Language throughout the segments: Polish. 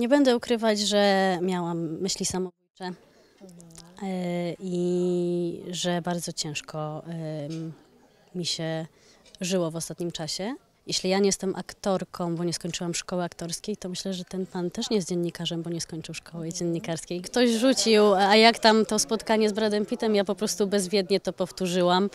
Nie będę ukrywać, że miałam myśli samobójcze e, i że bardzo ciężko mi się żyło w ostatnim czasie. Jeśli ja nie jestem aktorką, bo nie skończyłam szkoły aktorskiej, to myślę, że ten pan też nie jest dziennikarzem, bo nie skończył szkoły dziennikarskiej. Ktoś rzucił, a jak tam to spotkanie z Bradem Pittem, ja po prostu bezwiednie to powtórzyłam.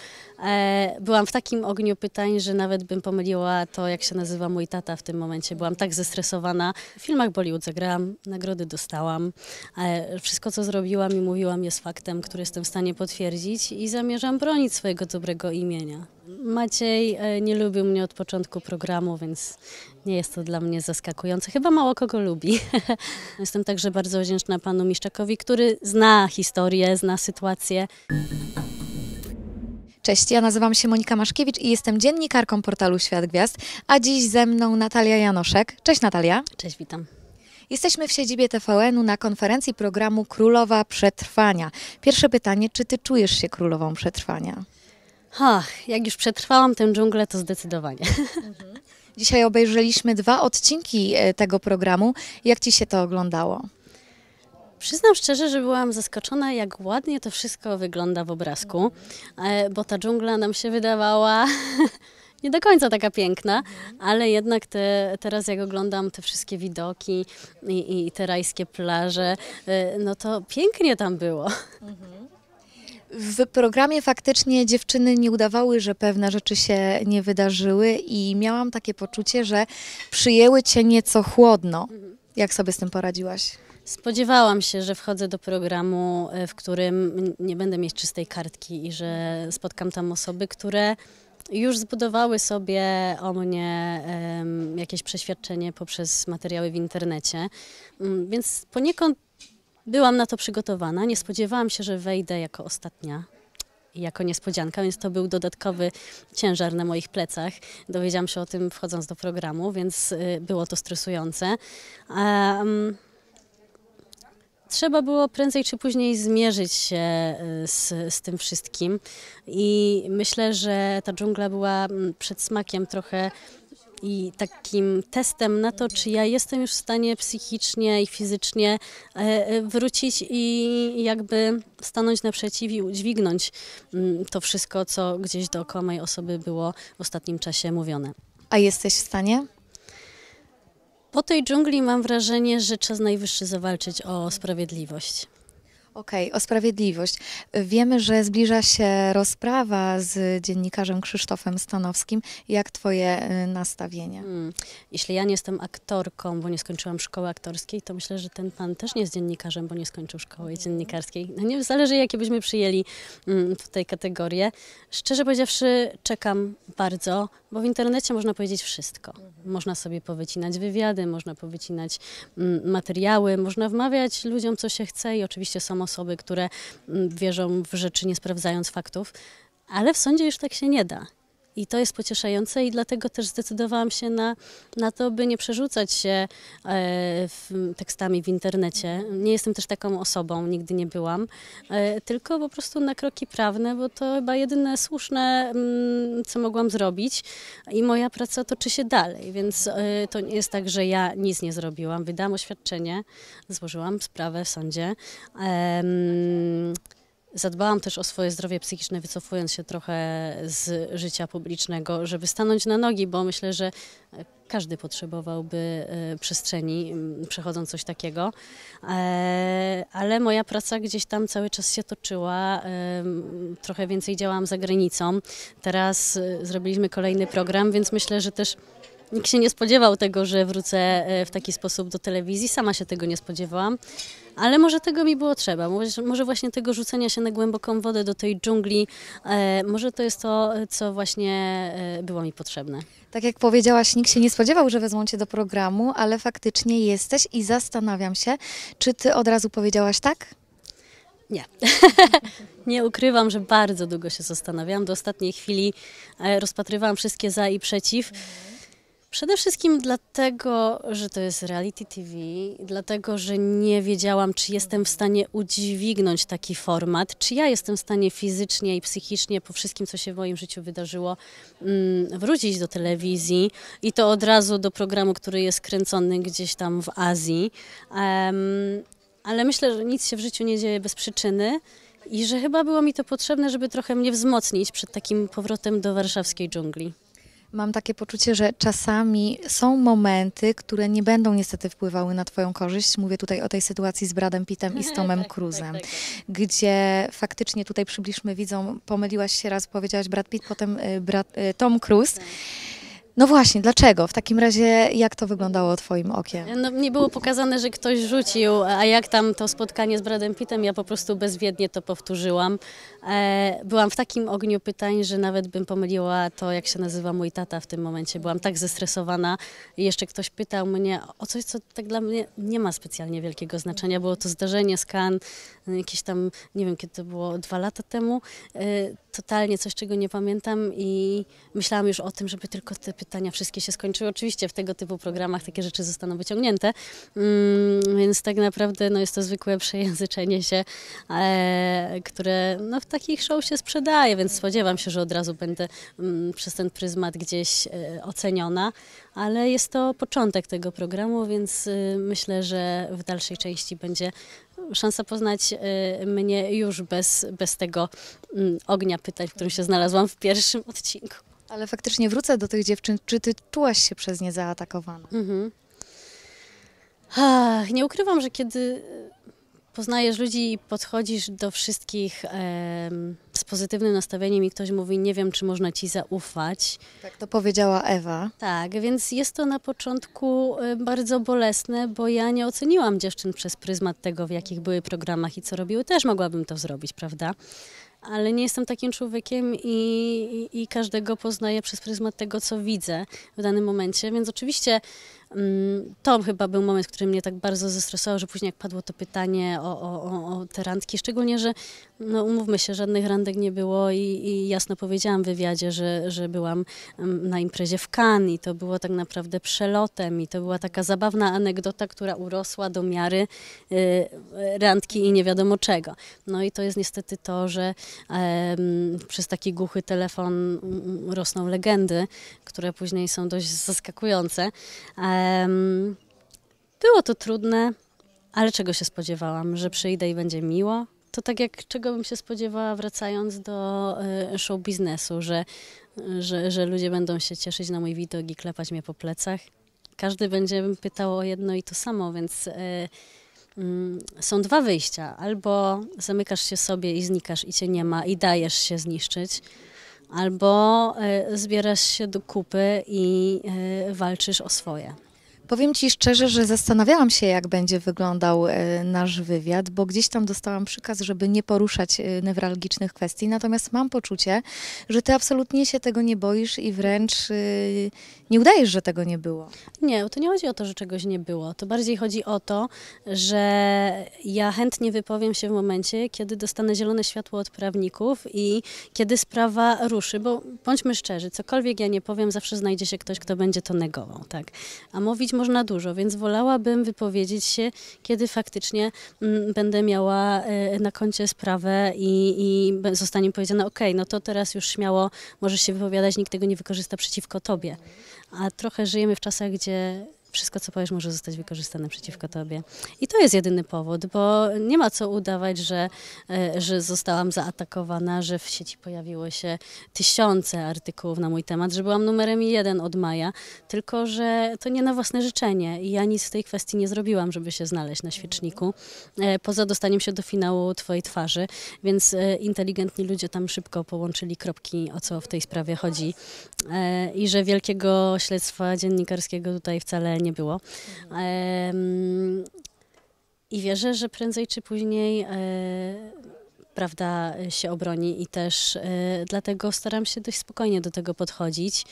E, byłam w takim ogniu pytań, że nawet bym pomyliła to, jak się nazywa mój tata w tym momencie. Byłam tak zestresowana. W filmach Bollywood zagrałam, nagrody dostałam. E, wszystko, co zrobiłam i mówiłam jest faktem, który jestem w stanie potwierdzić i zamierzam bronić swojego dobrego imienia. Maciej e, nie lubił mnie od początku programu, więc nie jest to dla mnie zaskakujące. Chyba mało kogo lubi. Jestem także bardzo wdzięczna panu Miszczakowi, który zna historię, zna sytuację. Cześć, ja nazywam się Monika Maszkiewicz i jestem dziennikarką portalu Świat Gwiazd, a dziś ze mną Natalia Janoszek. Cześć Natalia. Cześć, witam. Jesteśmy w siedzibie TVN-u na konferencji programu Królowa Przetrwania. Pierwsze pytanie, czy ty czujesz się królową przetrwania? Ach, jak już przetrwałam tę dżunglę, to zdecydowanie. Mhm. Dzisiaj obejrzeliśmy dwa odcinki e, tego programu. Jak Ci się to oglądało? Przyznam szczerze, że byłam zaskoczona, jak ładnie to wszystko wygląda w obrazku, e, bo ta dżungla nam się wydawała nie do końca taka piękna, ale jednak te, teraz jak oglądam te wszystkie widoki i, i te rajskie plaże, e, no to pięknie tam było. Mhm. W programie faktycznie dziewczyny nie udawały, że pewne rzeczy się nie wydarzyły i miałam takie poczucie, że przyjęły cię nieco chłodno. Jak sobie z tym poradziłaś? Spodziewałam się, że wchodzę do programu, e, w którym nie będę mieć czystej kartki i że spotkam tam osoby, które już zbudowały sobie o mnie jakieś przeświadczenie poprzez materiały w internecie, mm, więc poniekąd Byłam na to przygotowana. Nie spodziewałam się, że wejdę jako ostatnia jako niespodzianka, więc to był dodatkowy ciężar na moich plecach. Dowiedziałam się o tym wchodząc do programu, więc y, było to stresujące. Um, trzeba było prędzej czy później zmierzyć się y, z, z tym wszystkim i myślę, że ta dżungla była mm, przed smakiem trochę i takim testem na to, czy ja jestem już w stanie psychicznie i fizycznie e, e, wrócić i jakby stanąć naprzeciw i udźwignąć mm, to wszystko, co gdzieś dookoła mojej osoby było w ostatnim czasie mówione. A jesteś w stanie? Po tej dżungli mam wrażenie, że czas najwyższy zawalczyć o sprawiedliwość. Okej, okay, o sprawiedliwość. Wiemy, że zbliża się rozprawa z dziennikarzem Krzysztofem Stanowskim. Jak twoje y, nastawienie? Hmm. Jeśli ja nie jestem aktorką, bo nie skończyłam szkoły aktorskiej, to myślę, że ten pan też nie jest dziennikarzem, bo nie skończył szkoły hmm. dziennikarskiej. No nie zależy, jakie byśmy przyjęli mm, w tej kategorię. Szczerze powiedziawszy, czekam bardzo, bo w internecie można powiedzieć wszystko. Mhm. Można sobie powycinać wywiady, można powycinać mm, materiały, można wmawiać ludziom, co się chce i oczywiście są osoby, które mm, wierzą w rzeczy nie sprawdzając faktów, ale w sądzie już tak się nie da. I to jest pocieszające i dlatego też zdecydowałam się na, na to, by nie przerzucać się e, tekstami w internecie. Nie jestem też taką osobą, nigdy nie byłam, e, tylko po prostu na kroki prawne, bo to chyba jedyne słuszne, m, mm, co mogłam zrobić i moja praca toczy się dalej, więc e, to nie jest tak, że ja nic nie zrobiłam. Wydałam oświadczenie, złożyłam sprawę w sądzie. E, m, Zadbałam też o swoje zdrowie psychiczne, wycofując się trochę z życia publicznego, żeby stanąć na nogi, bo myślę, że każdy potrzebowałby e, przestrzeni, przechodząc coś takiego. E, ale moja praca gdzieś tam cały czas się toczyła. Trochę więcej działałam za granicą. Teraz e, zrobiliśmy kolejny program, więc myślę, że też Nikt się nie spodziewał tego, że wrócę e, w taki sposób do telewizji, sama się tego nie spodziewałam, ale może tego mi było trzeba, może właśnie tego rzucenia się na głęboką wodę do tej dżungli, e, może to jest to, co właśnie e, było mi potrzebne. Tak jak powiedziałaś, nikt się nie spodziewał, że wezmą cię do programu, ale faktycznie jesteś i zastanawiam się, czy ty od razu powiedziałaś tak? Nie. nie ukrywam, że bardzo długo się zastanawiałam. Do ostatniej chwili rozpatrywałam wszystkie za i przeciw. Przede wszystkim dlatego, że to jest reality TV, dlatego, że nie wiedziałam, czy jestem w stanie udźwignąć taki format, czy ja jestem w stanie fizycznie i psychicznie po wszystkim, co się w moim życiu wydarzyło, mm, wrócić do telewizji i to od razu do programu, który jest kręcony gdzieś tam w Azji. ale myślę, że nic się w życiu nie dzieje bez przyczyny. I że chyba było mi to potrzebne, żeby trochę mnie wzmocnić przed takim powrotem do warszawskiej dżungli. Mam takie poczucie, że czasami są momenty, które nie będą niestety wpływały na Twoją korzyść. Mówię tutaj o tej sytuacji z Bradem Pittem i z tak, Tomem tak, Cruzem, tak, tak, tak. gdzie faktycznie tutaj przybliżmy widzą. pomyliłaś się raz, powiedziałaś Brad Pitt, potem y, Brad, y, Tom Cruise. Tak. No właśnie, dlaczego? W takim razie jak to wyglądało Twoim okiem? No, nie było pokazane, że ktoś rzucił, a jak tam to spotkanie z Bradem Pittem, ja po prostu bezwiednie to powtórzyłam. E, byłam w takim ogniu pytań, że nawet bym pomyliła to, jak się nazywa mój tata w tym momencie. Byłam tak zestresowana i jeszcze ktoś pytał mnie o coś, co tak dla mnie nie ma specjalnie wielkiego znaczenia. Było to zdarzenie, skan, Y, jakieś tam, nie wiem kiedy to było, dwa lata temu. Y, totalnie coś, czego nie pamiętam i myślałam już o tym, żeby tylko te pytania wszystkie się skończyły. Oczywiście w tego typu programach takie rzeczy zostaną wyciągnięte, mm, więc tak naprawdę no, jest to zwykłe przejęzyczenie się, e, które no, w takich show się sprzedaje, więc spodziewam się, że od razu będę mm, przez ten pryzmat gdzieś e, oceniona, ale jest to początek tego programu, więc y, myślę, że w dalszej części będzie szansa poznać y, mnie już bez, bez tego mm, ognia pytań, w którym się znalazłam w pierwszym odcinku. Ale faktycznie wrócę do tych dziewczyn. Czy ty czułaś się przez nie zaatakowana? Mhm. Ach, nie ukrywam, że kiedy poznajesz ludzi i podchodzisz do wszystkich pozytywnym nastawieniem i ktoś mówi, nie wiem, czy można ci zaufać. Tak, to powiedziała Ewa. Tak, więc jest to na początku y, bardzo bolesne, bo ja nie oceniłam dziewczyn przez pryzmat tego, w jakich były programach i co robiły. Też mogłabym to zrobić, prawda? ale nie jestem takim człowiekiem i, i, i, każdego poznaję przez pryzmat tego, co widzę w danym momencie. Więc oczywiście Mm, to chyba był moment, który mnie tak bardzo zestresował, że później jak padło to pytanie o, o, o te randki, szczególnie, że no umówmy się, żadnych randek nie było i, i jasno powiedziałam w wywiadzie, że, że byłam mm, na imprezie w Cannes i to było tak naprawdę przelotem i to była taka zabawna anegdota, która urosła do miary y, randki i nie wiadomo czego. No i to jest niestety to, że przez taki głuchy telefon mm, rosną legendy, które później są dość zaskakujące. Um, było to trudne, ale czego się spodziewałam? Że przyjdę i będzie miło? To tak jak czego bym się spodziewała wracając do y, show biznesu, że, że, że ludzie będą się cieszyć na mój widok i klepać mnie po plecach. Każdy będzie pytał o jedno i to samo, więc y, mm, są dwa wyjścia. Albo zamykasz się sobie i znikasz i cię nie ma i dajesz się zniszczyć, albo e, zbierasz się do kupy i e, walczysz o swoje. Powiem Ci szczerze, że zastanawiałam się, jak będzie wyglądał e, nasz wywiad, bo gdzieś tam dostałam przykaz, żeby nie poruszać e, newralgicznych kwestii. Natomiast mam poczucie, że Ty absolutnie się tego nie boisz i wręcz e, nie udajesz, że tego nie było. Nie, to nie chodzi o to, że czegoś nie było. To bardziej chodzi o to, że ja chętnie wypowiem się w momencie, kiedy dostanę zielone światło od prawników i kiedy sprawa ruszy, bo bądźmy szczerzy, cokolwiek ja nie powiem, zawsze znajdzie się ktoś, kto będzie to negował, tak? A mówić można dużo, więc wolałabym wypowiedzieć się, kiedy faktycznie mm, będę miała e, na koncie sprawę i, i zostanie mi powiedziane, ok, no to teraz już śmiało możesz się wypowiadać, nikt tego nie wykorzysta przeciwko tobie. A trochę żyjemy w czasach, gdzie wszystko, co powiesz, może zostać wykorzystane przeciwko tobie. I to jest jedyny powód, bo nie ma co udawać, że, e, że zostałam zaatakowana, że w sieci pojawiło się tysiące artykułów na mój temat, że byłam numerem jeden od maja, tylko że to nie na własne życzenie i ja nic w tej kwestii nie zrobiłam, żeby się znaleźć na świeczniku, e, poza dostaniem się do finału Twojej twarzy, więc e, inteligentni ludzie tam szybko połączyli kropki, o co w tej sprawie chodzi i że wielkiego śledztwa dziennikarskiego tutaj wcale nie nie było. I wierzę, że prędzej czy później e, prawda się obroni i też e, dlatego staram się dość spokojnie do tego podchodzić.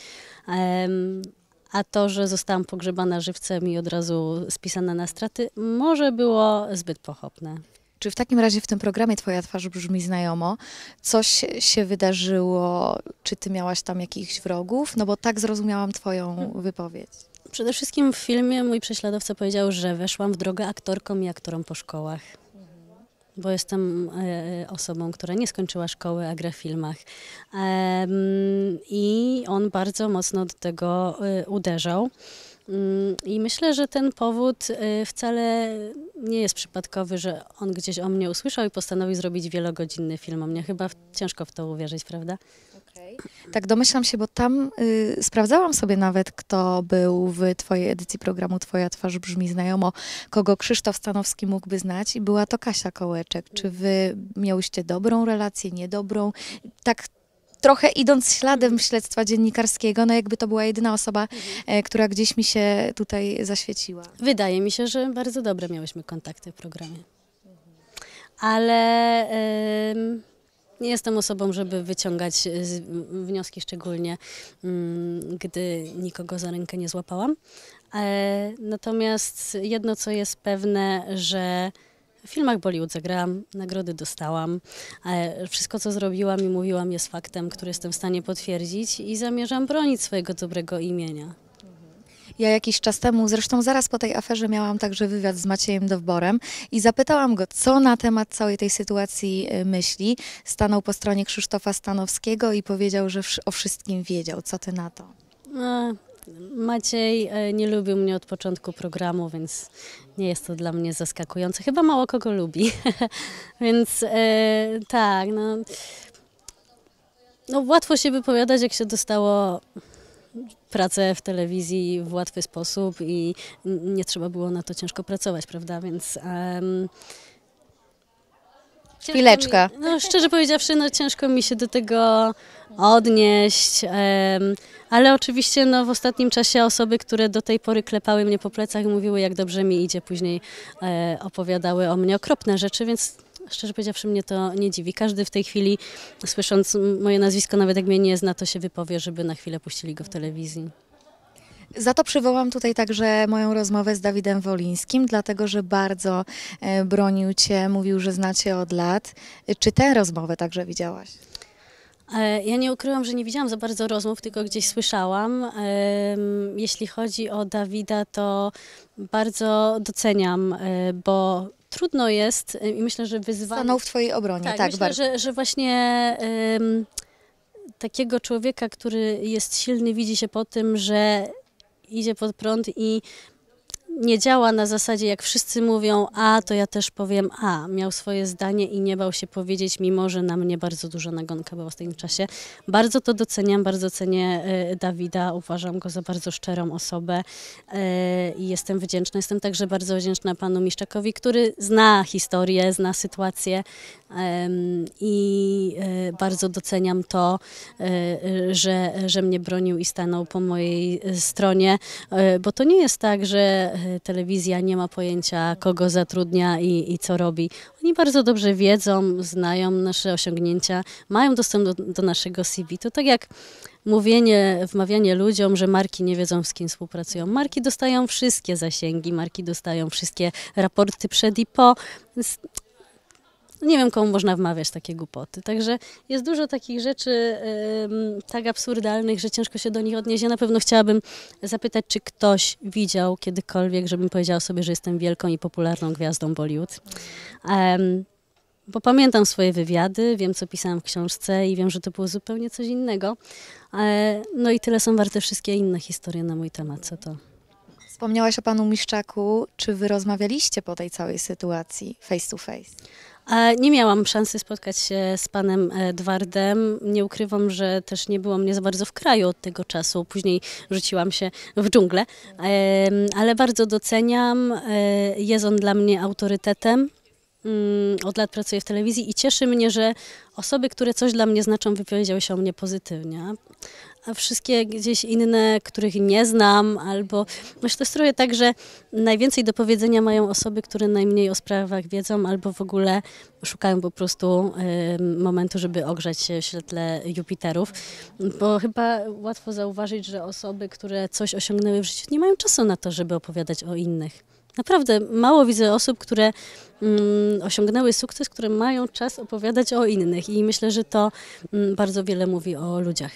A to, że zostałam pogrzebana żywcem i od razu spisana na straty, może było zbyt pochopne. Czy w takim razie w tym programie Twoja twarz brzmi znajomo? Coś się wydarzyło? Czy ty miałaś tam jakichś wrogów? No bo tak zrozumiałam Twoją hmm. wypowiedź. Przede wszystkim w filmie mój prześladowca powiedział, że weszłam w drogę aktorkom i aktorom po szkołach. Bo jestem e, e, osobą, która nie skończyła szkoły, a gra w filmach. I on bardzo mocno do tego e, uderzał. Mm, I myślę, że ten powód y, wcale nie jest przypadkowy, że on gdzieś o mnie usłyszał i postanowił zrobić wielogodzinny film o mnie. Chyba ciężko w to uwierzyć, prawda? Tak, domyślam się, bo tam y, sprawdzałam sobie nawet, kto był w Twojej edycji programu Twoja twarz brzmi znajomo, kogo Krzysztof Stanowski mógłby znać i była to Kasia Kołeczek. Czy Wy miałyście dobrą relację, niedobrą? Tak trochę idąc śladem śledztwa dziennikarskiego, no jakby to była jedyna osoba, mhm. E, która gdzieś mi się tutaj zaświeciła. Wydaje mi się, że bardzo dobre miałyśmy kontakty w programie. Ale nie jestem osobą, żeby wyciągać e, wnioski, szczególnie mm, gdy nikogo za rękę nie złapałam. E, natomiast jedno, co jest pewne, że w filmach Bollywood zagrałam, nagrody dostałam. E, wszystko, co zrobiłam i mówiłam jest faktem, który jestem w stanie potwierdzić i zamierzam bronić swojego dobrego imienia. Ja jakiś czas temu, zresztą zaraz po tej aferze, miałam także wywiad z Maciejem Dowborem i zapytałam go, co na temat całej tej sytuacji e, myśli. Stanął po stronie Krzysztofa Stanowskiego i powiedział, że o wszystkim wiedział. Co ty na to? E, Maciej e, nie lubił mnie od początku programu, więc nie jest to dla mnie zaskakujące. Chyba mało kogo lubi, więc e, tak, no, no łatwo się wypowiadać, jak się dostało pracę w telewizji w łatwy sposób i nie trzeba było na to ciężko pracować, prawda, więc... Chwileczkę. no szczerze powiedziawszy, no ciężko mi się do tego odnieść, um, ale oczywiście no, w ostatnim czasie osoby, które do tej pory klepały mnie po plecach mówiły, jak dobrze mi idzie, później e, opowiadały o mnie okropne rzeczy, więc szczerze powiedziawszy, mnie to nie dziwi. Każdy w tej chwili, słysząc moje nazwisko, nawet jak mnie nie zna, to się wypowie, żeby na chwilę puścili go w telewizji. Za to przywołam tutaj także moją rozmowę z Dawidem Wolińskim, dlatego że bardzo e, bronił Cię, mówił, że znacie od lat. Czy tę rozmowę także widziałaś? E, ja nie ukryłam, że nie widziałam za bardzo rozmów, tylko gdzieś słyszałam. Jeśli chodzi o Dawida, to bardzo doceniam, e, bo trudno jest i myślę, że wyzwanie... Stanął w Twojej obronie, tak, tak myślę, bardzo. Że, że właśnie takiego człowieka, który jest silny, widzi się po tym, że idzie pod prąd i nie działa na zasadzie, jak wszyscy mówią A, to ja też powiem A. Miał swoje zdanie i nie bał się powiedzieć, mimo że na mnie bardzo dużo nagonka było w tym czasie. Bardzo to doceniam, bardzo cenię e, Dawida, uważam go za bardzo szczerą osobę e, i jestem wdzięczna. Jestem także bardzo wdzięczna panu Miszczakowi, który zna historię, zna sytuację i e, bardzo doceniam to, że, że mnie bronił i stanął po mojej stronie, bo to nie jest tak, że telewizja nie ma pojęcia, kogo zatrudnia i, i co robi. Oni bardzo dobrze wiedzą, znają nasze osiągnięcia, mają dostęp do, do naszego CV. To tak jak mówienie, wmawianie ludziom, że marki nie wiedzą, z kim współpracują. Marki dostają wszystkie zasięgi, marki dostają wszystkie raporty przed i po nie wiem, komu można wmawiać takie głupoty. Także jest dużo takich rzeczy tak absurdalnych, że ciężko się do nich odnieść. Ja na pewno chciałabym zapytać, czy ktoś widział kiedykolwiek, żebym powiedziała sobie, że jestem wielką i popularną gwiazdą Bollywood. Um, bo pamiętam swoje wywiady, wiem co pisałam w książce i wiem, że to było zupełnie coś innego. E, no i tyle są warte wszystkie inne historie na mój temat, co to. Wspomniałaś o panu Miszczaku. Czy wy rozmawialiście po tej całej sytuacji face to face? Nie miałam szansy spotkać się z panem Edwardem. Nie ukrywam, że też nie było mnie za bardzo w kraju od tego czasu. Później rzuciłam się w dżunglę, ale bardzo doceniam. E, jest on dla mnie autorytetem. Mm, od lat pracuję w telewizji i cieszy mnie, że osoby, które coś dla mnie znaczą, wypowiedziały się o mnie pozytywnie. A wszystkie gdzieś inne, których nie znam, albo myślę, że stroję tak, że najwięcej do powiedzenia mają osoby, które najmniej o sprawach wiedzą, albo w ogóle szukają po prostu y, momentu, żeby ogrzać się w świetle Jupiterów. Bo chyba łatwo zauważyć, że osoby, które coś osiągnęły w życiu, nie mają czasu na to, żeby opowiadać o innych naprawdę mało widzę osób, które mm, osiągnęły sukces, które mają czas opowiadać o innych i myślę, że to mm, bardzo wiele mówi o ludziach.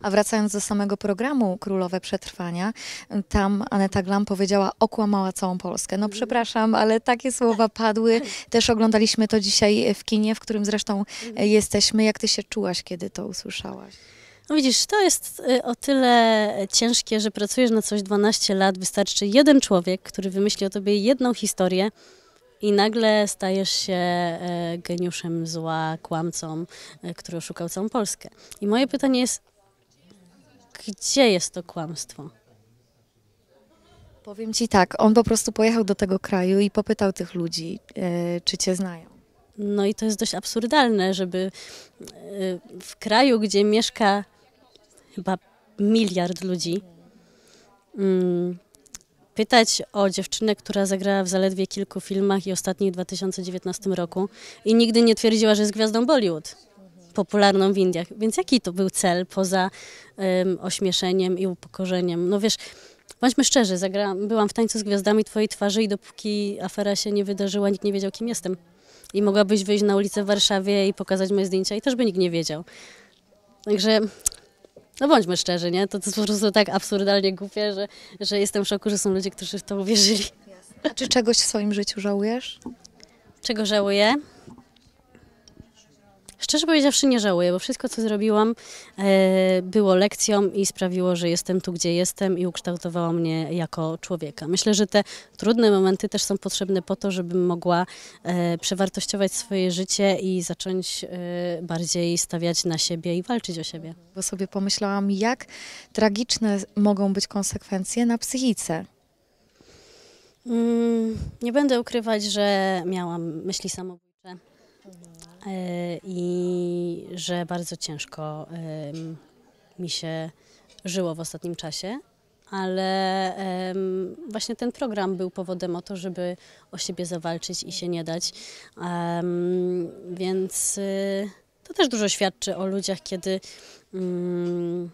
A wracając do samego programu Królowe Przetrwania, tam Aneta Glam powiedziała, okłamała całą Polskę. No przepraszam, ale takie słowa padły. Też oglądaliśmy to dzisiaj w kinie, w którym zresztą e, jesteśmy. Jak ty się czułaś, kiedy to usłyszałaś? No widzisz, to jest y, o tyle ciężkie, że pracujesz na coś 12 lat, wystarczy jeden człowiek, który wymyśli o tobie jedną historię i nagle stajesz się e, geniuszem zła, kłamcą, e, który oszukał całą Polskę. I moje pytanie jest, gdzie jest to kłamstwo? Powiem ci tak, on po prostu pojechał do tego kraju i popytał tych ludzi, e, czy cię znają. No i to jest dość absurdalne, żeby w kraju, gdzie mieszka chyba miliard ludzi, mm, pytać o dziewczynę, która zagrała w zaledwie kilku filmach i ostatniej w 2019 roku i nigdy nie twierdziła, że jest gwiazdą Bollywood, popularną w Indiach. Więc jaki to był cel poza um, ośmieszeniem i upokorzeniem? No wiesz, bądźmy szczerzy, zagrałam, byłam w tańcu z gwiazdami twojej twarzy i dopóki afera się nie wydarzyła, nikt nie wiedział, kim jestem. I mogłabyś wyjść na ulicę w Warszawie i pokazać moje zdjęcia i też by nikt nie wiedział. Także no bądźmy szczerzy, nie? To, to jest po prostu tak absurdalnie głupie, że, że jestem w szoku, że są ludzie, którzy w to uwierzyli. A czy czegoś w swoim życiu żałujesz? Czego żałuję? Szczerze powiedziawszy nie żałuję, bo wszystko co zrobiłam e, było lekcją i sprawiło, że jestem tu gdzie jestem i ukształtowało mnie jako człowieka. Myślę, że te trudne momenty też są potrzebne po to, żebym mogła e, przewartościować swoje życie i zacząć e, bardziej stawiać na siebie i walczyć o siebie. Bo sobie pomyślałam, jak tragiczne mogą być konsekwencje na psychice. Mm, nie będę ukrywać, że miałam myśli samobójcze. Mhm. E, i że bardzo ciężko mi się żyło w ostatnim czasie, ale właśnie ten program był powodem o to, żeby o siebie zawalczyć i się nie dać. Więc y, to też dużo świadczy o ludziach, kiedy mm,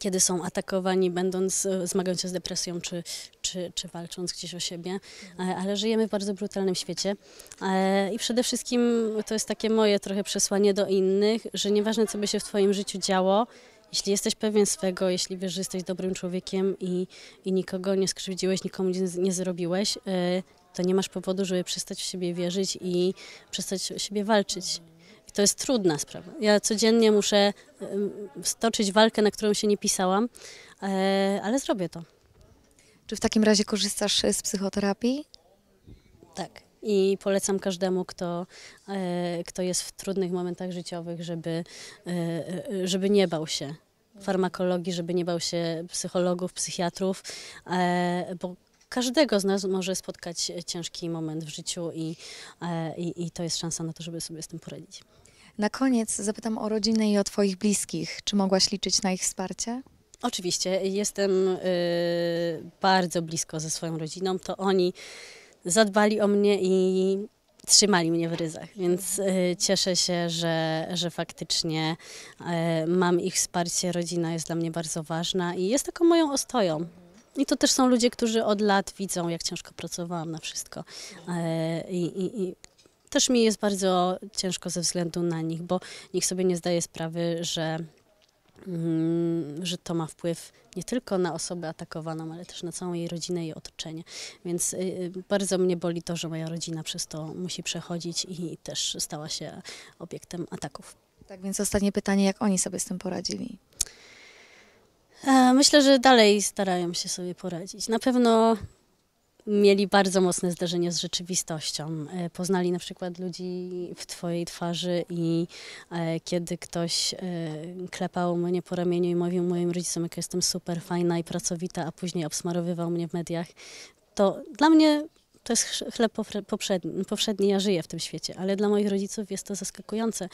kiedy są atakowani, będąc, e, zmagając się z depresją, czy, czy, czy walcząc gdzieś o siebie, e, ale żyjemy w bardzo brutalnym świecie e, i przede wszystkim to jest takie moje trochę przesłanie do innych, że nieważne co by się w twoim życiu działo, jeśli jesteś pewien swego, jeśli wiesz, że jesteś dobrym człowiekiem i, i nikogo nie skrzywdziłeś, nikomu nie, nie zrobiłeś, to nie masz powodu, żeby przestać w siebie wierzyć i przestać o siebie walczyć. I to jest trudna sprawa. Ja codziennie muszę stoczyć walkę, na którą się nie pisałam, e, ale zrobię to. Czy w takim razie korzystasz e, z psychoterapii? Tak. I polecam każdemu, kto, e, kto jest w trudnych momentach życiowych, żeby, żeby nie bał się farmakologii, żeby nie bał się psychologów, psychiatrów, bo każdego z nas może spotkać ciężki moment w życiu i, i, i to jest szansa na to, żeby sobie z tym poradzić. Na koniec zapytam o rodzinę i o Twoich bliskich. Czy mogłaś liczyć na ich wsparcie? Oczywiście, jestem y, bardzo blisko ze swoją rodziną. To oni zadbali o mnie i trzymali mnie w ryzach, więc y, cieszę się, że, że faktycznie y, mam ich wsparcie. Rodzina jest dla mnie bardzo ważna i jest taką moją ostoją. I to też są ludzie, którzy od lat widzą, jak ciężko pracowałam na wszystko. Y, I, też mi jest bardzo ciężko ze względu na nich, bo nikt sobie nie zdaje sprawy, że, mm, że to ma wpływ nie tylko na osobę atakowaną, ale też na całą jej rodzinę i otoczenie. Więc y, y, bardzo mnie boli to, że moja rodzina przez to musi przechodzić i też stała się obiektem ataków. Tak więc ostatnie pytanie, jak oni sobie z tym poradzili? E, myślę, że dalej starają się sobie poradzić. Na pewno mieli bardzo mocne zderzenie z rzeczywistością. E, poznali na przykład ludzi w Twojej twarzy i e, kiedy ktoś e, klepał mnie po ramieniu i mówił moim rodzicom, jak jestem super fajna i pracowita, a później obsmarowywał mnie w mediach, to dla mnie to jest chleb poprzedni, powszedni, ja żyję w tym świecie, ale dla moich rodziców jest to zaskakujące,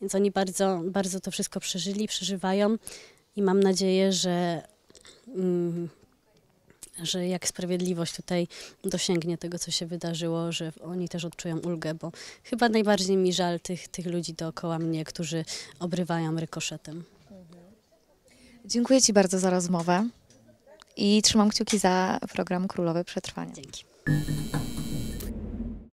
więc oni bardzo, bardzo to wszystko przeżyli, przeżywają i mam nadzieję, że... Mm, że jak sprawiedliwość tutaj dosięgnie tego, co się wydarzyło, że oni też odczują ulgę, bo chyba najbardziej mi żal tych, tych ludzi dookoła mnie, którzy obrywają rykoszetem. Dziękuję Ci bardzo za rozmowę i trzymam kciuki za program Królowe przetrwanie. Dzięki.